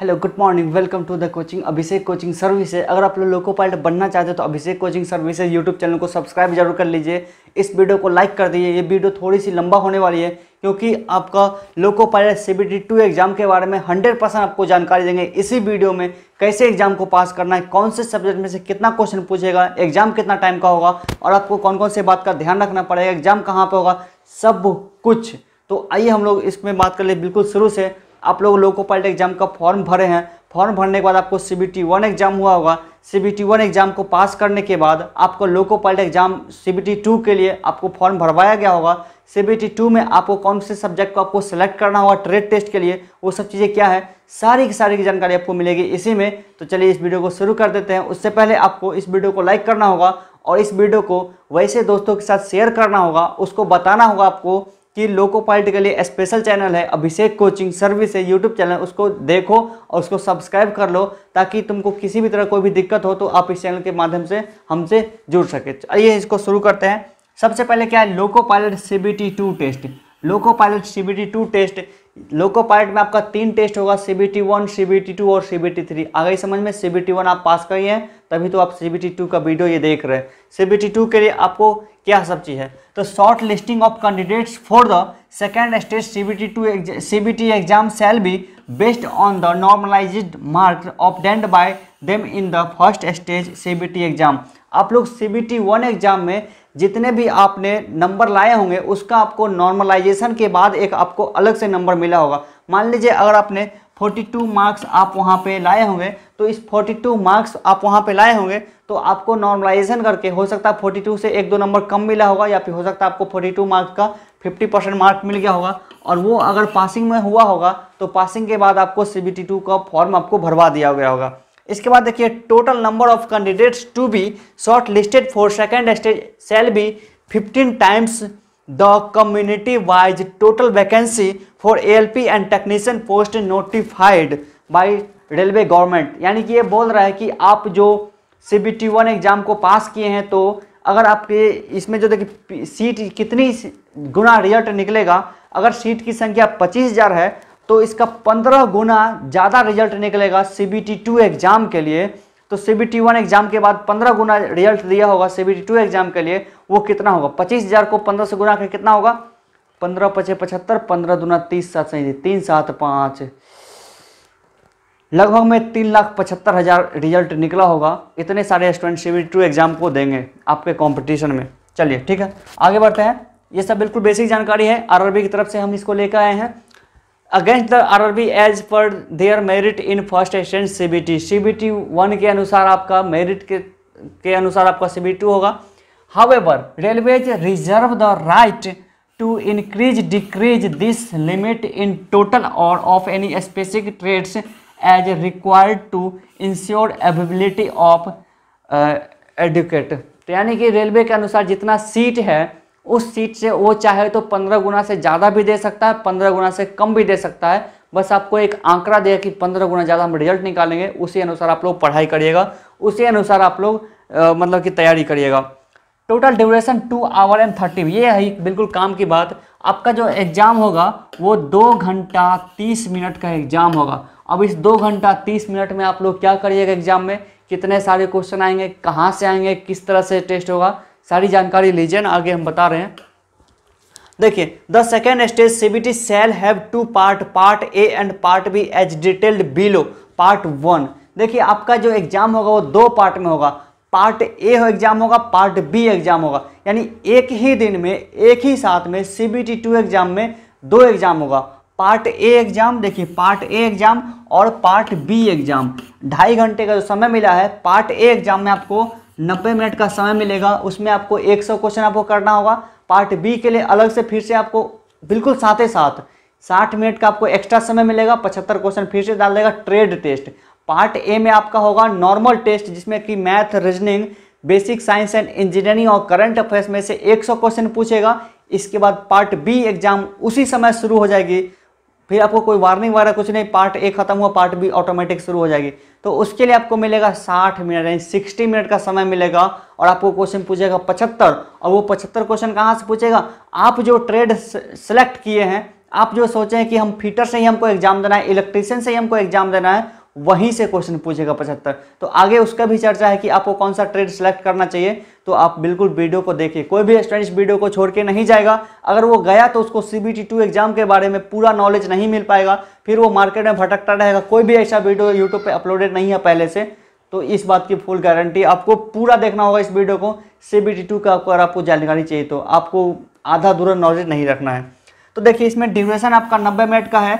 hello good morning welcome to the coaching Abhishek coaching services अगर आप लोग लोको पायलट बनना चाहते हो तो Abhishek coaching services YouTube channel को सब्सक्राइब जरूर कर लीजिए इस वीडियो को लाइक कर दीजिए ये वीडियो थोड़ी सी लंबा होने वाली है क्योंकि आपका loco pilot C B two exam के बारे में हंड्रेड परसेंट आपको जानकारी देंगे इसी वीडियो में कैसे एग्जाम को पास करना है कौन से सब्जेक्ट में से कितना क्वेश्चन पूछेगा एग्जाम कितना टाइम का होगा और आपको कौन कौन से बात का ध्यान रखना पड़ेगा एग्जाम कहाँ पर होगा सब कुछ तो आइए हम लोग इसमें बात कर ले बिल्कुल शुरू से आप लोग लोको पायलट एग्जाम का फॉर्म भरे हैं फॉर्म भरने के बाद आपको C B T one exam हुआ होगा C B T one exam को पास करने के बाद आपको loco pilot exam C B T two के लिए आपको फॉर्म भरवाया गया होगा सी बी टी टू में आपको कौन से सब्जेक्ट को आपको सेलेक्ट करना होगा ट्रेड टेस्ट के लिए वो सब चीज़ें क्या है सारी की सारी की जानकारी आपको मिलेगी इसी में तो चलिए इस वीडियो को शुरू कर देते हैं उससे पहले आपको इस वीडियो को लाइक करना होगा और इस वीडियो को वैसे दोस्तों के साथ शेयर करना होगा उसको बताना होगा आपको कि लोको पाइलट के लिए स्पेशल चैनल है अभिषेक कोचिंग सर्विस है यूट्यूब चैनल उसको देखो और उसको सब्सक्राइब कर लो ताकि तुमको किसी भी तरह कोई भी दिक्कत हो तो आप इस चैनल के माध्यम से हमसे जुड़ सके चलिए इसको शुरू करते हैं सबसे पहले क्या है loco pilot C two test loco pilot C two test loco pilot में आपका तीन टेस्ट होगा C B T one C two और सी बी टी थ्री आ समझ में सी बी वन आप पास करिए तभी तो आप सी बी टू का वीडियो ये देख रहे हैं सी बी टू के लिए आपको क्या सब चीज़ है तो short listing of candidates for the second stage CBT two CBT exam shall be based on the normalize mark obtained by them in the first stage CBT exam आप लोग सीबीटी वन एग्जाम में जितने भी आपने number लाए होंगे उसका आपको नॉर्मलाइजेशन के बाद एक आपको अलग से नंबर मिला होगा मान लीजिए अगर आपने 42 मार्क्स आप वहाँ पे लाए होंगे तो इस 42 मार्क्स आप वहाँ पे लाए होंगे तो आपको नॉर्मलाइजेशन करके हो सकता है 42 से एक दो नंबर कम मिला होगा या फिर हो सकता है आपको 42 मार्क्स का 50 परसेंट मार्क मिल गया होगा और वो अगर पासिंग में हुआ होगा तो पासिंग के बाद आपको सी का फॉर्म आपको भरवा दिया गया होगा इसके बाद देखिए total number of candidates to be short listed for second stage shall be fifteen times wise total vacancy for A L P and technician post notified by railway government यानी कि ये बोल रहा है कि आप जो C B T one exam को पास किए हैं तो अगर आपके इसमें जो देखिए सीट कितनी गुना रिजल्ट निकलेगा अगर सीट की संख्या पच्चीस हज़ार है तो इसका पंद्रह गुना ज़्यादा रिजल्ट निकलेगा C B T two exam के लिए तो सीबीटी वन एग्जाम के बाद पंद्रह गुना रिजल्ट दिया होगा सीबीटी टू एग्जाम के लिए वो कितना होगा पच्चीस हजार को पंद्रह से गुना कर कितना होगा पंद्रह पचे पचहत्तर पंद्रह दुना तीस सात सही तीन सात पाँच लगभग में तीन लाख पचहत्तर हजार रिजल्ट निकला होगा इतने सारे स्टूडेंट सीबीटी टू एग्जाम को देंगे आपके कॉम्पिटिशन में चलिए ठीक है आगे बढ़ते हैं ये सब बिल्कुल बेसिक जानकारी है आरआरबी की तरफ से हम इसको लेकर आए हैं अगेंस्ट द बी एज पर their merit in first C B T C B T one के अनुसार आपका मेरिट के के अनुसार आपका सी बी टू होगा however railways reserve the right to increase decrease this limit in total और of any specific trades as required to ensure availability of adequate तो यानी कि रेलवे के अनुसार जितना सीट है उस सीट से वो चाहे तो पंद्रह गुना से ज़्यादा भी दे सकता है पंद्रह गुना से कम भी दे सकता है बस आपको एक आंकड़ा दे कि पंद्रह गुना ज़्यादा हम रिजल्ट निकालेंगे उसी अनुसार आप लोग पढ़ाई करिएगा उसी अनुसार आप लोग मतलब कि तैयारी करिएगा total duration two hour and thirty ये है बिल्कुल काम की बात आपका जो एग्ज़ाम होगा वो दो घंटा तीस मिनट का एग्ज़ाम होगा अब इस दो घंटा तीस मिनट में आप लोग क्या करिएगा एग्ज़ाम में कितने सारे क्वेश्चन आएंगे कहाँ से आएंगे किस तरह से टेस्ट होगा सारी जानकारी लीजिए ना आगे हम बता रहे हैं देखिए the second stage CBT shall have two part part A and part B as detailed below part one देखिए आपका जो एग्जाम होगा वो दो पार्ट में होगा पार्ट ए हो एग्जाम होगा पार्ट बी एग्जाम होगा यानी एक ही दिन में एक ही साथ में C B T two exam में दो एग्जाम होगा पार्ट ए एग्जाम देखिए पार्ट ए एग्जाम और पार्ट बी एग्जाम ढाई घंटे का जो समय मिला है पार्ट ए एग्जाम में आपको 90 मिनट का समय मिलेगा उसमें आपको 100 क्वेश्चन आपको करना होगा पार्ट बी के लिए अलग से फिर से आपको बिल्कुल साथ ही साथ साठ मिनट का आपको एक्स्ट्रा समय मिलेगा पचहत्तर क्वेश्चन फिर से डाल देगा ट्रेड टेस्ट पार्ट ए में आपका होगा नॉर्मल टेस्ट जिसमें कि math reasoning basic science and engineering और करंट अफेयर्स में से 100 क्वेश्चन पूछेगा इसके बाद पार्ट बी एग्जाम उसी समय शुरू हो जाएगी फिर आपको कोई वार्निंग वगैरह कुछ नहीं पार्ट ए खत्म हुआ पार्ट बी ऑटोमेटिक शुरू हो जाएगी तो उसके लिए आपको मिलेगा 60 मिनट यानी 60 मिनट का समय मिलेगा और आपको क्वेश्चन पूछेगा पचहत्तर और वो पचहत्तर क्वेश्चन कहाँ से पूछेगा आप जो ट्रेड सेलेक्ट किए हैं आप जो सोचें कि हम फीटर से ही हमको एग्जाम देना है इलेक्ट्रीशियन से ही हमको एग्जाम देना है वहीं से क्वेश्चन पूछेगा पचहत्तर तो आगे उसका भी चर्चा है कि आपको कौन सा ट्रेड सेलेक्ट करना चाहिए तो आप बिल्कुल वीडियो को देखिए कोई भी स्टूडेंट वीडियो को छोड़ के नहीं जाएगा अगर वो गया तो उसको सी बी एग्जाम के बारे में पूरा नॉलेज नहीं मिल पाएगा फिर वो मार्केट में भटकता रहेगा कोई भी ऐसा वीडियो यूट्यूब पर अपलोडेड नहीं है पहले से तो इस बात की फुल गारंटी आपको पूरा देखना होगा इस वीडियो को सी बी का आपको अगर आपको जानकारी चाहिए तो आपको आधा दूर नॉलेज नहीं रखना है तो देखिए इसमें ड्यूरेशन आपका नब्बे मिनट का है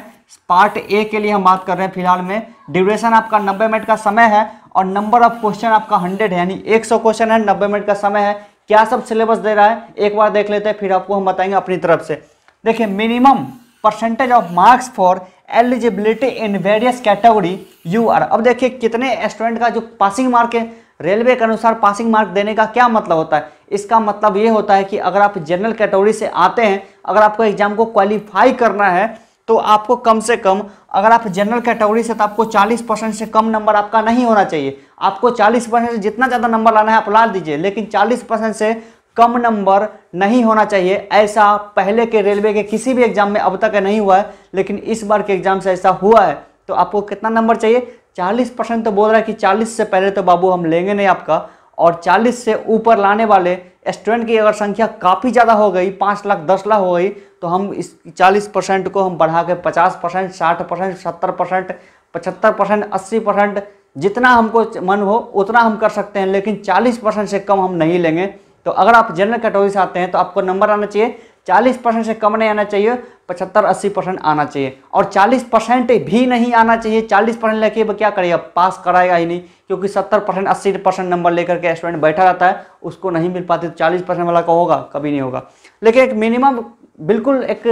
पार्ट ए के लिए हम बात कर रहे हैं फिलहाल में ड्यूरेशन आपका 90 मिनट का समय है और नंबर ऑफ क्वेश्चन आपका 100 है यानी 100 क्वेश्चन है 90 मिनट का समय है क्या सब सिलेबस दे रहा है एक बार देख लेते हैं फिर आपको हम बताएंगे अपनी तरफ से देखिए minimum percentage of marks for eligibility in various category you are अब देखिए कितने स्टूडेंट का जो पासिंग मार्क है रेलवे के अनुसार पासिंग मार्क देने का क्या मतलब होता है इसका मतलब ये होता है कि अगर आप जनरल कैटेगरी से आते हैं अगर आपको एग्जाम को क्वालिफाई करना है तो आपको कम से कम अगर आप जनरल कैटेगरी से तो आपको 40 परसेंट से कम नंबर आपका नहीं होना चाहिए आपको 40 परसेंट से जितना ज़्यादा नंबर लाना है आप ला दीजिए लेकिन 40 परसेंट से कम नंबर नहीं होना चाहिए ऐसा पहले के रेलवे के किसी भी एग्जाम में अब तक नहीं हुआ है लेकिन इस बार के एग्जाम से ऐसा हुआ है तो आपको कितना नंबर चाहिए चालीस परसेंट तो बोल रहा है कि चालीस से पहले तो बाबू हम लेंगे नहीं आपका और 40 से ऊपर लाने वाले स्टूडेंट की अगर संख्या काफ़ी ज़्यादा हो गई पाँच लाख दस लाख हो गई तो हम इस चालीस परसेंट को हम बढ़ा के पचास परसेंट साठ परसेंट सत्तर परसेंट पचहत्तर परसेंट अस्सी परसेंट जितना हमको मन हो उतना हम कर सकते हैं लेकिन चालीस परसेंट से कम हम नहीं लेंगे तो अगर आप जनरल कैटेगरी से आते हैं तो आपको नंबर आना चाहिए चालीस परसेंट से कम नहीं आना चाहिए पचहत्तर अस्सी परसेंट आना चाहिए और चालीस परसेंट भी नहीं आना चाहिए चालीस परसेंट लेके क्या करेगा पास कराएगा ही नहीं क्योंकि सत्तर परसेंट अस्सी परसेंट नंबर लेकर के स्टूडेंट बैठा रहता है उसको नहीं मिल पाती तो चालीस परसेंट वाला का होगा कभी नहीं होगा लेकिन एक मिनिमम बिल्कुल एक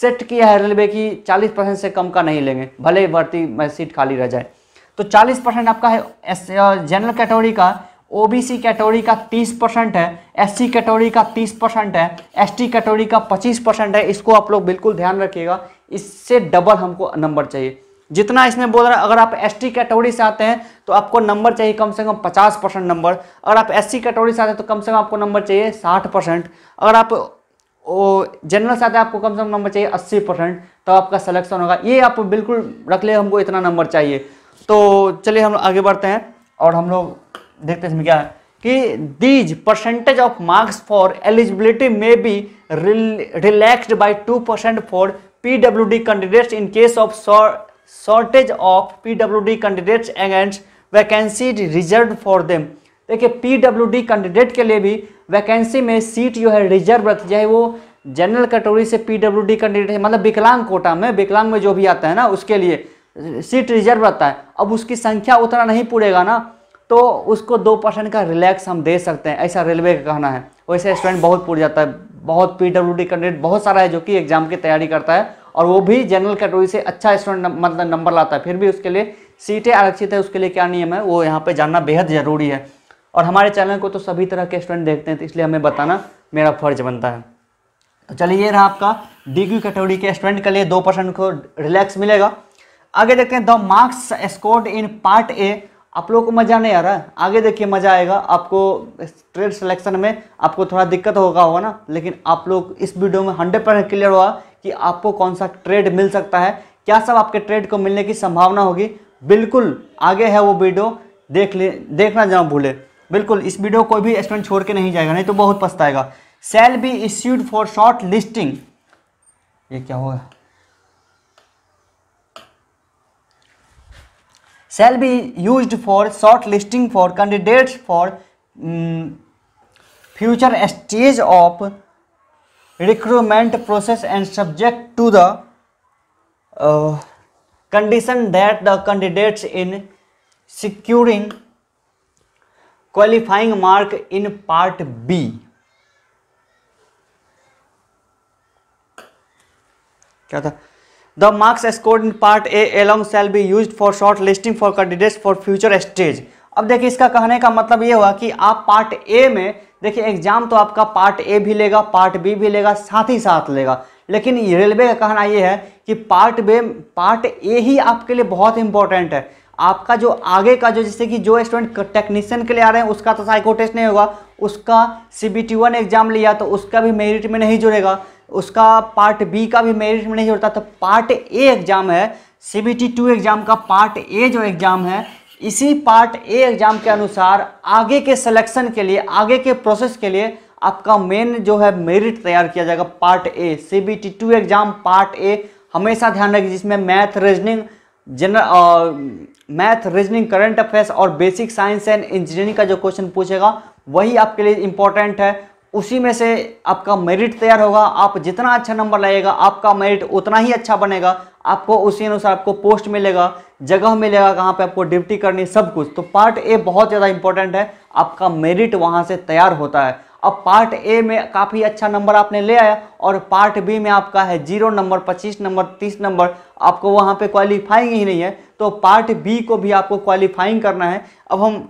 सेट किया है रेलवे की 40 परसेंट से कम का नहीं लेंगे भले ही भर्ती में सीट खाली रह जाए तो 40 परसेंट आपका है जनरल कैटेगरी का ओबीसी कैटेगरी का 30 परसेंट है एससी कैटेगरी का 30 परसेंट है एसटी कैटेगरी का 25 परसेंट है इसको आप लोग बिल्कुल ध्यान रखिएगा इससे डबल हमको नंबर चाहिए जितना इसमें बोल रहा है अगर आप एस टी कैटेगरी से आते हैं तो आपको नंबर चाहिए कम से कम 50 परसेंट नंबर अगर आप एस सी कैटेगरी से आते हैं तो कम से कम आपको नंबर चाहिए 60 परसेंट अगर आप जनरल साथ आपको कम से कम नंबर चाहिए अस्सी परसेंट तो आपका सलेक्शन होगा ये आप बिल्कुल रख ले हमको इतना नंबर चाहिए तो चलिए हम आगे बढ़ते हैं और हम लोग देखते हैं इसमें क्या है कि these percentage of marks for eligibility में B relaxed by two percent for PWD candidates in case of shortage of PWD candidates against vacancy reserve for them देखिए पीडब्ल्यूडी कैंडिडेट के लिए भी वैकेंसी में सीट जो है रिजर्व रहती है वो जनरल कैटेगरी से पीडब्ल्यूडी कैंडिडेट है मतलब विकलांग कोटा में विकलांग में जो भी आता है ना उसके लिए सीट रिजर्व रहता है अब उसकी संख्या उतना नहीं पूरेगा ना तो उसको दो परसेंट का रिलैक्स हम दे सकते हैं ऐसा रेलवे का कहना है वैसे स्टूडेंट बहुत पूर जाता है बहुत पी डब्ल्यू डी कैंडिडेट बहुत सारा है जो कि एग्जाम की तैयारी करता है और वो भी जनरल कैटेगरी से अच्छा स्टूडेंट मतलब नंबर लाता है फिर भी उसके लिए सीटें आरक्षित है उसके लिए क्या नियम है वो यहाँ पर जानना बेहद ज़रूरी है और हमारे चैनल को तो सभी तरह के स्टूडेंट देखते हैं तो इसलिए हमें बताना मेरा फर्ज बनता है तो चलिए ये रहा आपका डी क्यू कैटेगरी के स्टूडेंट के लिए दो परसेंट को रिलैक्स मिलेगा आगे देखते हैं the marks scored in part A आप लोगों को मज़ा नहीं आ रहा है आगे देखिए मज़ा आएगा आपको ट्रेड सिलेक्शन में आपको थोड़ा दिक्कत होगा होगा ना लेकिन आप लोग इस वीडियो में हंड्रेड परसेंट क्लियर हुआ कि आपको कौन सा ट्रेड मिल सकता है क्या सब आपके ट्रेड को मिलने की संभावना होगी बिल्कुल आगे है वो वीडियो देख ले देखना जाओ भूले बिल्कुल इस वीडियो कोई भी स्टूडेंट छोड़ के नहीं जाएगा नहीं तो बहुत पछताएगा shall be issued for short listing ये क्या होगा shall be use for short listing for candidates for future stage of recruitment process and subject to the condition that the candidates in securing qualifying mark in part B क्या था the marks score in part A along shall be use for short listing for candidates for future stage अब देखिए इसका कहने का मतलब यह हुआ कि आप पार्ट ए में देखिए एग्जाम तो आपका पार्ट ए भी लेगा पार्ट बी भी लेगा साथ ही साथ लेगा लेकिन रेलवे का कहना यह है कि पार्ट बे पार्ट ए ही आपके लिए बहुत इंपॉर्टेंट है आपका जो आगे का जो जैसे कि जो स्टूडेंट टेक्नीशियन के लिए आ रहे हैं उसका तो साइको टेस्ट नहीं होगा उसका C B T one exam लिया तो उसका भी मेरिट में नहीं जुड़ेगा उसका पार्ट बी का भी मेरिट में नहीं जुड़ता तो पार्ट ए एग्जाम है C B T two exam का पार्ट ए जो एग्जाम है इसी पार्ट ए एग्जाम के अनुसार आगे के सिलेक्शन के लिए आगे के प्रोसेस के लिए आपका मेन जो है मेरिट तैयार किया जाएगा part A C B T two exam part A हमेशा ध्यान रखिए जिसमें math reasoning general math reasoning current affairs और बेसिक साइंस एंड इंजीनियरिंग का जो क्वेश्चन पूछेगा वही आपके लिए इम्पोर्टेंट है उसी में से आपका मेरिट तैयार होगा आप जितना अच्छा नंबर लगेगा आपका मेरिट उतना ही अच्छा बनेगा आपको उसी अनुसार आपको पोस्ट मिलेगा जगह मिलेगा कहाँ पे आपको ड्यूटी करनी सब कुछ तो पार्ट ए बहुत ज़्यादा इंपॉर्टेंट है आपका मेरिट वहाँ से तैयार होता है अब पार्ट ए में काफ़ी अच्छा नंबर आपने ले आया और पार्ट बी में आपका है जीरो नंबर पच्चीस नंबर तीस नंबर आपको वहाँ पे क्वालिफाइंग ही नहीं है तो पार्ट बी को भी आपको क्वालिफाइंग करना है अब हम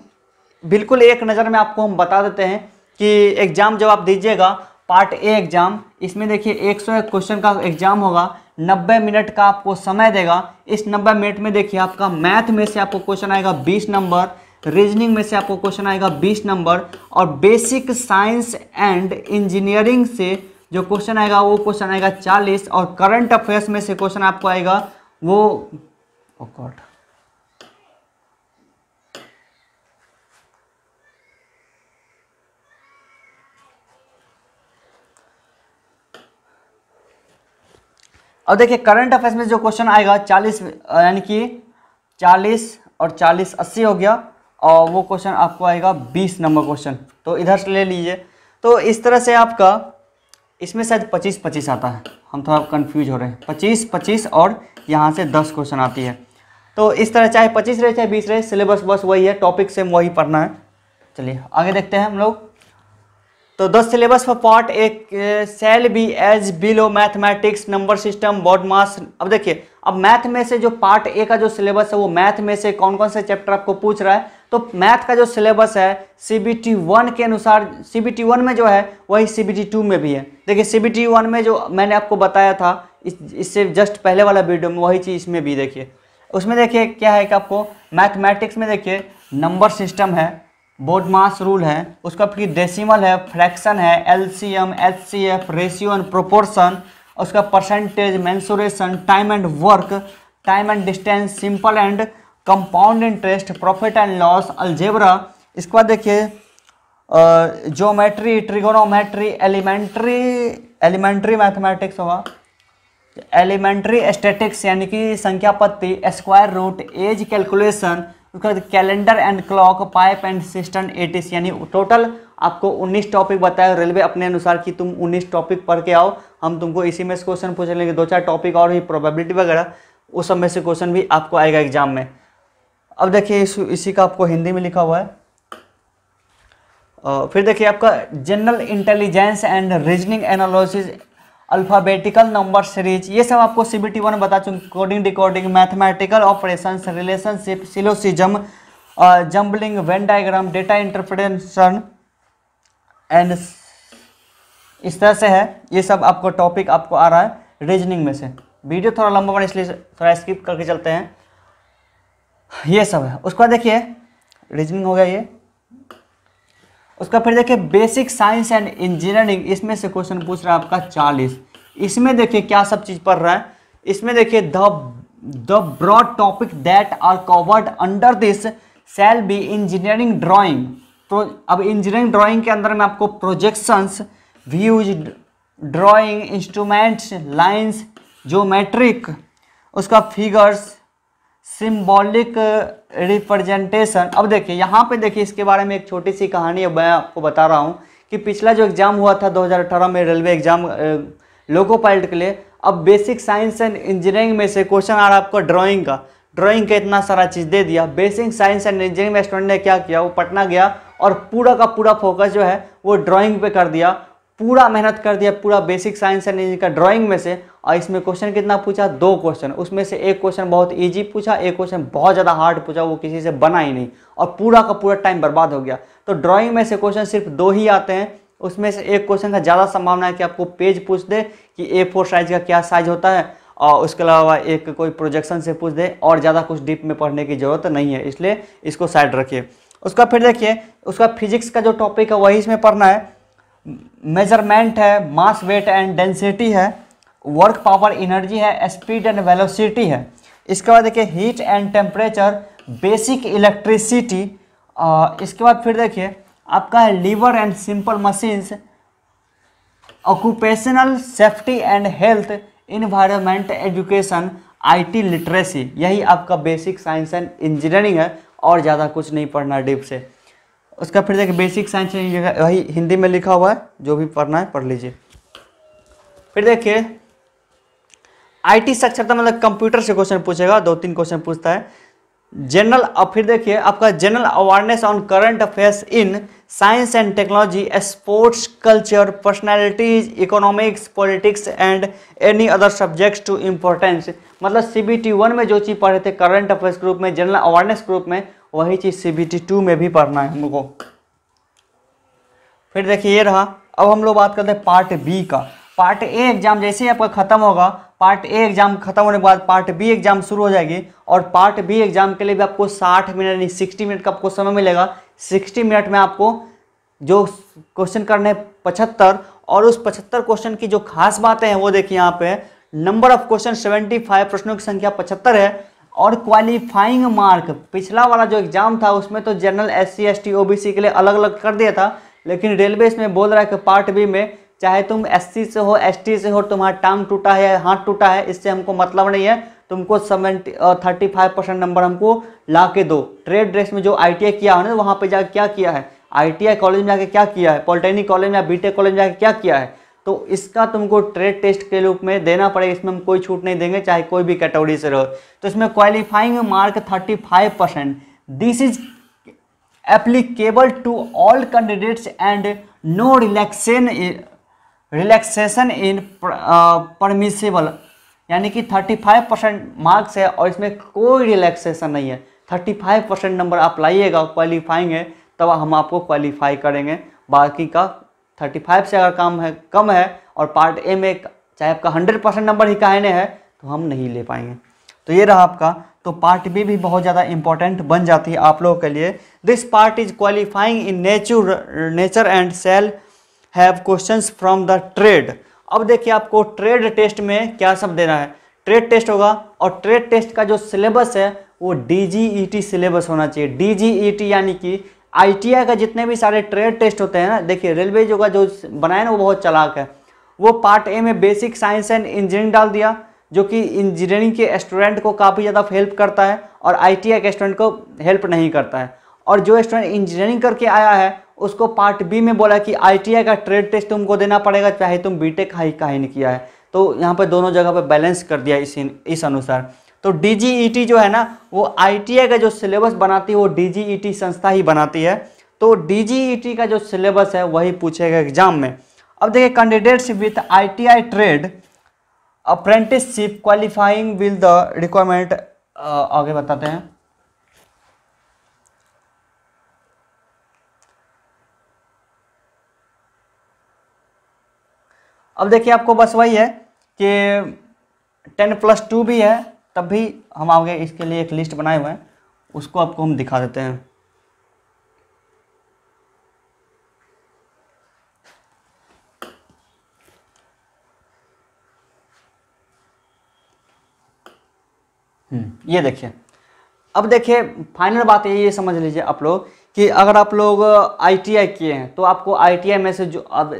बिल्कुल एक नज़र में आपको हम बता देते हैं कि एग्ज़ाम जब आप दीजिएगा पार्ट ए एग्ज़ाम इसमें देखिए एक सौ एक क्वेश्चन का एग्ज़ाम होगा नब्बे मिनट का आपको समय देगा इस नब्बे मिनट में देखिए आपका मैथ में से आपको क्वेश्चन आएगा बीस नंबर रीजनिंग में से आपको क्वेश्चन आएगा बीस नंबर और बेसिक साइंस एंड इंजीनियरिंग से जो क्वेश्चन आएगा वो क्वेश्चन आएगा चालीस और करंट अफेयर्स में से क्वेश्चन आपको आएगा वो गॉड oh अब देखिए करंट अफेयर्स में जो क्वेश्चन आएगा चालीस यानी कि चालीस और चालीस अस्सी हो गया और वो क्वेश्चन आपको आएगा बीस नंबर क्वेश्चन तो इधर से ले लीजिए तो इस तरह से आपका इसमें शायद पच्चीस पच्चीस आता है हम थोड़ा कन्फ्यूज हो रहे हैं पच्चीस पच्चीस और यहाँ से दस क्वेश्चन आती है तो इस तरह चाहे पच्चीस रहे चाहे बीस रहे सिलेबस बस वही है टॉपिक सेम वही पढ़ना है चलिए आगे देखते हैं हम लोग तो दस सिलेबस फॉर पार्ट एक shall be as below mathematics number system BODMAS अब देखिए अब मैथ में से जो पार्ट ए का जो सिलेबस है वो मैथ में से कौन कौन से चैप्टर आपको पूछ रहा है तो मैथ का जो सिलेबस है सी बी टी वन के अनुसार सी बी टी वन में जो है वही सी बी टी टू में भी है देखिए सी बी टी वन में जो मैंने आपको बताया था इस इससे जस्ट पहले वाला वीडियो में वही चीज़ इसमें भी देखिए उसमें देखिए क्या है कि आपको मैथमेटिक्स में देखिए नंबर सिस्टम है बोर्ड मास रूल है उसका फिर डेसिमल है फ्रैक्शन है LCM HCF ratio and proportion उसका percentage mensuration time and work time and distance simple and compound interest profit and loss algebra इसके बाद देखिए geometry trigonometry elementary elementary mathematics होगा एलिमेंट्री स्टेटिक्स यानी कि संख्या पत्ती स्क्वायर रूट एज कैलकुलेशन उसके बाद calendar and clock pipe and system एटिस यानी टोटल आपको 19 टॉपिक बताया रेलवे अपने अनुसार कि तुम 19 टॉपिक पढ़ के आओ हम तुमको इसी में से क्वेश्चन पूछ लेंगे दो चार टॉपिक और भी प्रोबेबिलिटी वगैरह उस सब में से क्वेश्चन भी आपको आएगा एग्जाम में अब देखिए इस इसी का आपको हिंदी में लिखा हुआ है आ, फिर देखिए आपका general intelligence and reasoning analysis alphabetical number series ये सब आपको सी बी टी वन बता चुके coding decoding mathematical operation relationship syllogism jumbling Venn diagram data interpretation and इस तरह से है ये सब आपको टॉपिक आपको आ रहा है रीजनिंग में से वीडियो थोड़ा लंबा बना इसलिए थोड़ा स्किप करके चलते हैं ये सब है उसके बाद देखिए रीजनिंग हो गया ये उसका फिर देखिए बेसिक साइंस एंड इंजीनियरिंग इसमें से क्वेश्चन पूछ रहा है आपका चालीस इसमें देखिए क्या सब चीज़ पढ़ रहा है इसमें देखिए the the broad topic that are covered under this shall be engineering drawing तो अब इंजीनियरिंग ड्राइंग के अंदर में आपको projections views drawing instruments lines geometric उसका फिगर्स सिंबॉलिक रिप्रेजेंटेशन अब देखिए यहाँ पे देखिए इसके बारे में एक छोटी सी कहानी अब मैं आपको बता रहा हूँ कि पिछला जो एग्ज़ाम हुआ था 2018 में रेलवे एग्ज़ाम लोको पायलट के लिए अब बेसिक साइंस एंड इंजीनियरिंग में से क्वेश्चन आ रहा है आपका ड्राइंग का ड्राइंग का इतना सारा चीज़ दे दिया बेसिक साइंस एंड इंजीनियरिंग में स्टूडेंट ने क्या किया वो पटना गया और पूरा का पूरा फोकस जो है वो ड्राइंग पे कर दिया पूरा मेहनत कर दिया पूरा बेसिक साइंस एंड इंजीनियरिंग का ड्राइंग में से और इसमें क्वेश्चन कितना पूछा दो क्वेश्चन उसमें से एक क्वेश्चन बहुत इजी पूछा एक क्वेश्चन बहुत ज़्यादा हार्ड पूछा वो किसी से बना ही नहीं और पूरा का पूरा टाइम बर्बाद हो गया तो ड्राइंग में से क्वेश्चन सिर्फ दो ही आते हैं उसमें से एक क्वेश्चन का ज़्यादा संभावना है कि आपको पेज पूछ दे कि ए फोर साइज का क्या साइज होता है और उसके अलावा एक कोई प्रोजेक्शन से पूछ दे और ज़्यादा कुछ डीप में पढ़ने की ज़रूरत नहीं है इसलिए इसको साइड रखिए उसका फिर देखिए उसका फिजिक्स का जो टॉपिक है वही इसमें पढ़ना है मेजरमेंट है मास वेट एंड डेंसिटी है वर्क पावर एनर्जी है स्पीड एंड वेलोसिटी है इसके बाद देखिए heat and temperature basic electricity इसके बाद फिर देखिए आपका है lever and simple machines occupational safety and health environment education IT literacy यही आपका बेसिक साइंस एंड इंजीनियरिंग है और ज़्यादा कुछ नहीं पढ़ना डीप से उसका फिर देखिए बेसिक साइंस वही हिंदी में लिखा हुआ है जो भी पढ़ना है पढ़ लीजिए फिर देखिए आईटी साक्षरता मतलब कंप्यूटर से क्वेश्चन पूछेगा दो तीन क्वेश्चन पूछता है जनरल अब फिर देखिए आपका general awareness on current affairs in science and technology sports culture personalities economics politics and any other subjects to importance मतलब सी बी टी वन में जो चीज़ पढ़े थे करंट अफेयर्स ग्रुप में जनरल अवेयरनेस ग्रुप में वही चीज़ सी बी टी टू में भी पढ़ना है हम को फिर देखिए ये रहा अब हम लोग बात करते हैं पार्ट बी का पार्ट ए एग्ज़ाम जैसे ही आपका ख़त्म होगा पार्ट ए एग्ज़ाम खत्म होने के बाद पार्ट बी एग्ज़ाम शुरू हो जाएगी और पार्ट बी एग्ज़ाम के लिए भी आपको 60 मिनट यानी 60 मिनट का आपको समय मिलेगा 60 मिनट में आपको जो क्वेश्चन करने हैं पचहत्तर और उस पचहत्तर क्वेश्चन की जो खास बातें हैं वो देखिए यहाँ पे नंबर ऑफ क्वेश्चन 75 प्रश्नों की संख्या पचहत्तर है और क्वालिफाइंग मार्क पिछला वाला जो एग्जाम था उसमें तो general S C S T O B C के लिए अलग अलग कर दिया था लेकिन रेलवे इसमें बोल रहा है कि पार्ट बी में चाहे तुम एस सी से हो एस टी से हो तुम्हारा टांग टूटा है हाथ टूटा है इससे हमको मतलब नहीं है तुमको seventy thirty five percent number हमको ला के दो ट्रेड ड्रेस में जो आई टी आई किया हो ना तो वहाँ पर जाकर क्या किया है आई टी आई कॉलेज में जाके क्या किया है पॉलिटेक्निक कॉलेज में या बी टेक कॉलेज में जाके क्या किया है तो इसका तुमको ट्रेड टेस्ट के रूप में देना पड़ेगा इसमें हम कोई छूट नहीं देंगे चाहे कोई भी कैटेगरी से रहो तो इसमें qualifying mark thirty five percent this is applicable to all candidates and no relaxation relaxation in permissible यानी कि 35 परसेंट मार्क्स है और इसमें कोई रिलैक्सेशन नहीं है फाइव परसेंट नंबर आप लाइएगा क्वालिफाइंग है तब हम आपको क्वालिफाई करेंगे बाकी का थर्टी फाइव से अगर काम है कम है और पार्ट ए में चाहे आपका हंड्रेड परसेंट नंबर ही कायने हैं तो हम नहीं ले पाएंगे तो ये रहा आपका तो पार्ट बी भी बहुत ज़्यादा इंपॉर्टेंट बन जाती है आप लोगों के लिए this part is qualifying in nature nature and shall have question from the trade अब देखिए आपको ट्रेड टेस्ट में क्या सब देना है ट्रेड टेस्ट होगा और ट्रेड टेस्ट का जो सिलेबस है वो डी सिलेबस e होना चाहिए डी e यानी कि आई का जितने भी सारे ट्रेड टेस्ट होते हैं ना देखिए रेलवे जो का जो बनाया ना वो बहुत चलाक है वो पार्ट ए में बेसिक साइंस एंड इंजीनियरिंग डाल दिया जो कि इंजीनियरिंग के स्टूडेंट को काफ़ी ज़्यादा हेल्प करता है और आई के स्टूडेंट को हेल्प नहीं करता है और जो स्टूडेंट इंजीनियरिंग करके आया है उसको पार्ट बी में बोला कि आई का ट्रेड टेस्ट तुमको देना पड़ेगा चाहे तुम टेक हाई का ही नहीं किया है तो यहाँ पर दोनों जगह पर बैलेंस कर दिया इसी इस अनुसार तो डी e जो है ना वो आई का जो सिलेबस बनाती है वो डी e संस्था ही बनाती है तो डी e का जो सिलेबस है वही पूछेगा एग्जाम में अब देखिए candidates with I T I trade apprenticeship qualifying will the requirement आगे बताते हैं अब देखिए आपको बस वही है कि टेन प्लस टू भी है तब भी हम आगे इसके लिए एक लिस्ट बनाए हुए हैं उसको आपको हम दिखा देते हैं हम्म, ये देखिए अब देखिए फाइनल बात यही ये समझ लीजिए आप लोग कि अगर आप लोग आई किए हैं तो आपको आई में से जो अब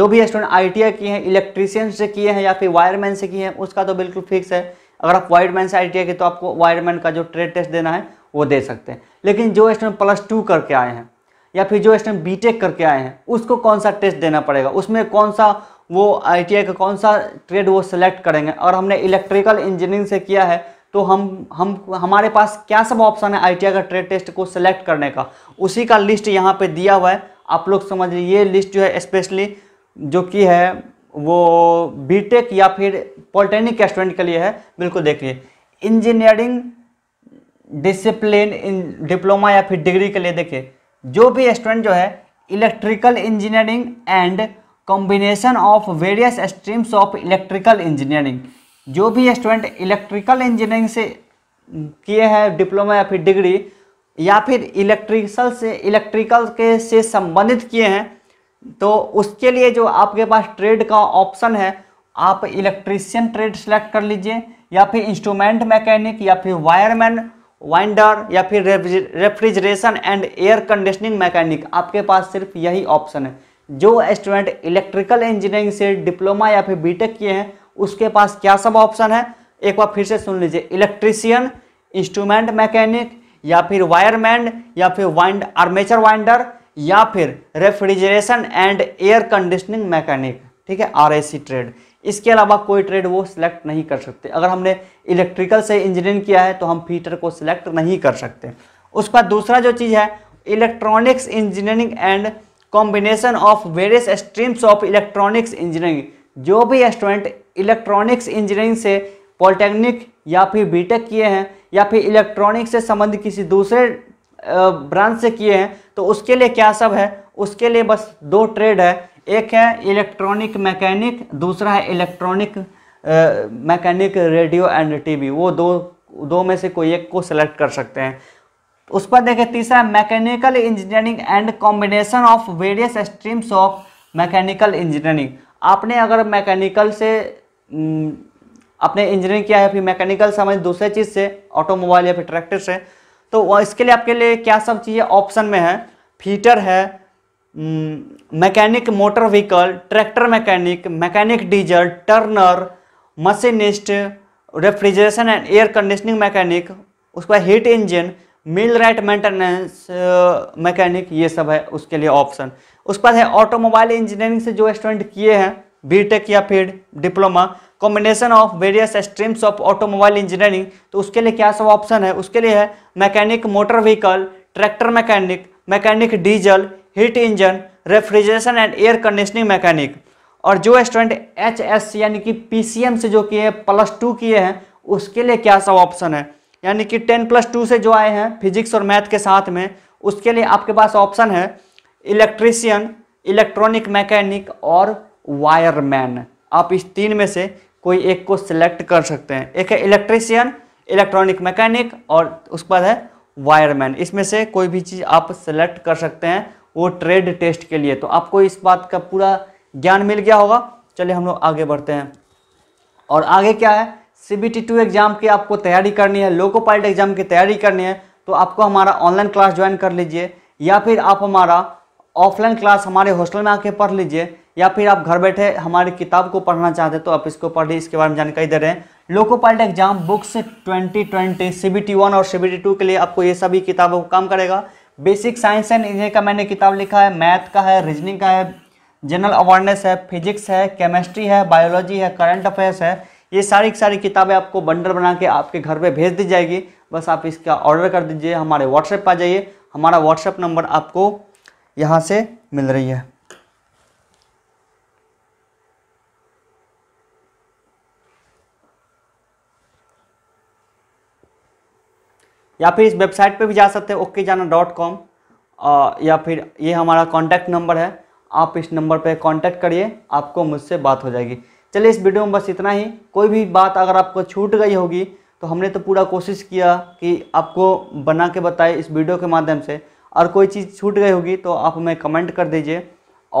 जो भी स्टूडेंट आई किए हैं इलेक्ट्रीशियन से किए हैं या फिर वायरमैन से किए हैं उसका तो बिल्कुल फिक्स है अगर आप वाइड मैन से आई के तो आपको वाइड मैन का जो ट्रेड टेस्ट देना है वो दे सकते हैं लेकिन जो स्टूडेंट प्लस टू करके आए हैं या फिर जो स्टूडेंट बी करके आए हैं उसको कौन सा टेस्ट देना पड़ेगा उसमें कौन सा वो आई का कौन सा ट्रेड वो सिलेक्ट करेंगे और हमने इलेक्ट्रिकल इंजीनियरिंग से किया है तो हम हम हमारे पास क्या सब ऑप्शन है आई का ट्रेड टेस्ट को सिलेक्ट करने का उसी का लिस्ट यहाँ पर दिया हुआ है आप लोग समझ ये लिस्ट जो है स्पेशली जो कि है वो बीटेक या फिर पॉलिटेक्निक के स्टूडेंट के लिए है बिल्कुल देख लिए इंजीनियरिंग डिसिप्लिन डिप्लोमा या फिर डिग्री के लिए देखिए जो भी स्टूडेंट जो है electrical engineering and combination of various streams of electrical engineering जो भी स्टूडेंट इलेक्ट्रिकल इंजीनियरिंग से किए हैं डिप्लोमा या फिर डिग्री या फिर इलेक्ट्रिकल से इलेक्ट्रिकल के से संबंधित किए हैं तो उसके लिए जो आपके पास ट्रेड का ऑप्शन है आप इलेक्ट्रीशियन ट्रेड सेलेक्ट कर लीजिए या फिर इंस्ट्रूमेंट मैकेनिक या फिर वायरमैन वाइंडर या फिर refrigeration and air conditioning mechanic आपके पास सिर्फ यही ऑप्शन है जो स्टूडेंट इलेक्ट्रिकल इंजीनियरिंग से डिप्लोमा या फिर बीटेक किए हैं उसके पास क्या सब ऑप्शन है एक बार फिर से सुन लीजिए इलेक्ट्रीशियन इंस्ट्रूमेंट मैकेनिक या फिर वायरमैन या फिर वाइंड आर्मेचर वाइंडर या फिर refrigeration and air conditioning mechanic ठीक है आर ट्रेड इसके अलावा कोई ट्रेड वो सिलेक्ट नहीं कर सकते अगर हमने इलेक्ट्रिकल से इंजीनियरिंग किया है तो हम फीटर को सिलेक्ट नहीं कर सकते उसके बाद दूसरा जो चीज़ है electronics engineering and combination of various streams of electronics engineering जो भी स्टूडेंट इलेक्ट्रॉनिक्स इंजीनियरिंग से पॉलिटेक्निक या फिर बी किए हैं या फिर इलेक्ट्रॉनिक्स से संबंधित किसी दूसरे ब्रांच से किए हैं तो उसके लिए क्या सब है उसके लिए बस दो ट्रेड है एक है इलेक्ट्रॉनिक मैकेनिक दूसरा है electronic mechanic radio and TV वो दो दो में से कोई एक को सेलेक्ट कर सकते हैं उस पर देखें तीसरा mechanical engineering and combination of various streams of mechanical engineering आपने अगर मैकेनिकल से अपने हम्म, इंजीनियरिंग किया है फिर मैकेनिकल समझ दूसरे चीज़ से ऑटोमोबाइल या फिर ट्रैक्टर से तो इसके लिए आपके लिए क्या सब चीज़ें ऑप्शन में है फीटर है mechanic motor vehicle tractor mechanic mechanic diesel turner machinist refrigeration and air conditioning mechanic उसके बाद heat engine millwright maintenance mechanic ये सब है उसके लिए ऑप्शन उसके बाद है ऑटोमोबाइल इंजीनियरिंग से जो स्टूडेंट किए हैं बीटेक या फिर diploma combination of various streams of automobile engineering तो उसके लिए क्या सब ऑप्शन है उसके लिए है mechanic motor vehicle tractor mechanic mechanic diesel heat engine refrigeration and air conditioning mechanic और जो स्टूडेंट एच एस यानी कि पी सी एम से जो किए हैं प्लस टू किए हैं उसके लिए क्या सब ऑप्शन है यानी कि टेन प्लस टू से जो आए हैं फिजिक्स और मैथ के साथ में उसके लिए आपके पास ऑप्शन है इलेक्ट्रीशियन इलेक्ट्रॉनिक मैकेनिक और वायरमैन आप इस तीन में से कोई एक को सिलेक्ट कर सकते हैं एक है इलेक्ट्रीशियन इलेक्ट्रॉनिक मैकेनिक और उसके बाद है वायरमैन इसमें से कोई भी चीज़ आप सेलेक्ट कर सकते हैं वो ट्रेड टेस्ट के लिए तो आपको इस बात का पूरा ज्ञान मिल गया होगा चलिए हम लोग आगे बढ़ते हैं और आगे क्या है C B T two exam की आपको तैयारी करनी है लोको पायलट एग्ज़ाम की तैयारी करनी है तो आपको हमारा ऑनलाइन क्लास ज्वाइन कर लीजिए या फिर आप हमारा ऑफलाइन क्लास हमारे हॉस्टल में आके पढ़ लीजिए या फिर आप घर बैठे हमारी किताब को पढ़ना चाहते हैं तो आप इसको पढ़ लीजिए इसके बारे में जानकारी दे रहे हैं loco pilot exam books twenty C B T one और सी बी टी टू के लिए आपको ये सभी किताबों का काम करेगा बेसिक साइंस एंड इंजीनियरिंग का मैंने किताब लिखा है मैथ का है रीजनिंग का है जनरल अवेयरनेस है फिजिक्स है केमिस्ट्री है बायोलॉजी है करंट अफेयर्स है ये सारी की सारी किताबें आपको बंडल बना के आपके घर पे भेज दी जाएगी बस आप इसका ऑर्डर कर दीजिए हमारे व्हाट्सएप पर आ जाइए हमारा व्हाट्सएप नंबर आपको यहाँ से मिल रही है या फिर इस वेबसाइट पे भी जा सकते हैं ओके जाना डॉट कॉम या फिर ये हमारा कॉन्टैक्ट नंबर है आप इस नंबर पे कॉन्टैक्ट करिए आपको मुझसे बात हो जाएगी चलिए इस वीडियो में बस इतना ही कोई भी बात अगर आपको छूट गई होगी तो हमने तो पूरा कोशिश किया कि आपको बना के बताए इस वीडियो के माध्यम से और कोई चीज़ छूट गई होगी तो आप हमें कमेंट कर दीजिए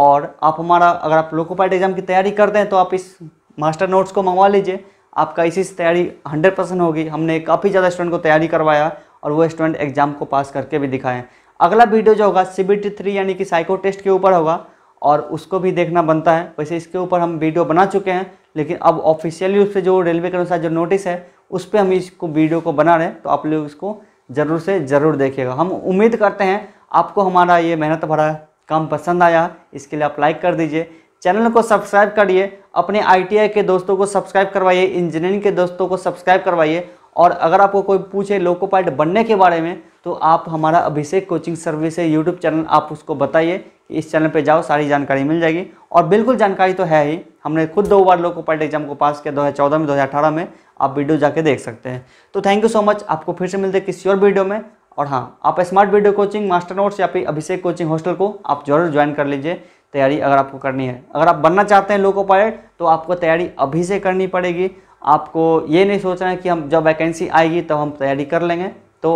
और आप हमारा अगर आप लोकोपाइट एग्ज़ाम की तैयारी करते हैं तो आप इस मास्टर नोट्स को मंगवा लीजिए आपका इसी से तैयारी हंड्रेड परसेंट होगी हमने काफ़ी ज़्यादा स्टूडेंट को तैयारी करवाया और वो स्टूडेंट एग्जाम को पास करके भी दिखाएं अगला वीडियो जो होगा सी बी टी थ्री यानी कि साइको टेस्ट के ऊपर होगा और उसको भी देखना बनता है वैसे इसके ऊपर हम वीडियो बना चुके हैं लेकिन अब ऑफिशियली उस पर जो रेलवे के अनुसार जो नोटिस है उस पर हम इसको वीडियो को बना रहे हैं तो आप लोग इसको ज़रूर से ज़रूर देखिएगा हम उम्मीद करते हैं आपको हमारा ये मेहनत भरा काम पसंद आया इसके लिए आप लाइक कर दीजिए चैनल को सब्सक्राइब करिए अपने आईटीआई के दोस्तों को सब्सक्राइब करवाइए इंजीनियरिंग के दोस्तों को सब्सक्राइब करवाइए और अगर आपको कोई पूछे लोको पायलट बनने के बारे में तो आप हमारा अभिषेक कोचिंग सर्विस है यूट्यूब चैनल आप उसको बताइए इस चैनल पे जाओ सारी जानकारी मिल जाएगी और बिल्कुल जानकारी तो है ही हमने खुद दो बार लोको पायलट एग्जाम को पास किया चौदह में अठारह में आप वीडियो जाके देख सकते हैं तो थैंक यू सो मच आपको फिर से मिलते किसी और वीडियो में और हाँ आप smart video coaching master notes या फिर अभिषेक कोचिंग हॉस्टल को आप जरूर ज्वाइन कर लीजिए तैयारी अगर आपको करनी है अगर आप बनना चाहते हैं लोको पायलट तो आपको तैयारी अभी से करनी पड़ेगी आपको ये नहीं सोचना है कि हम जब वैकेंसी आएगी तब तो हम तैयारी कर लेंगे तो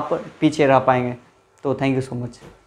आप पीछे रह पाएंगे तो थैंक यू सो मच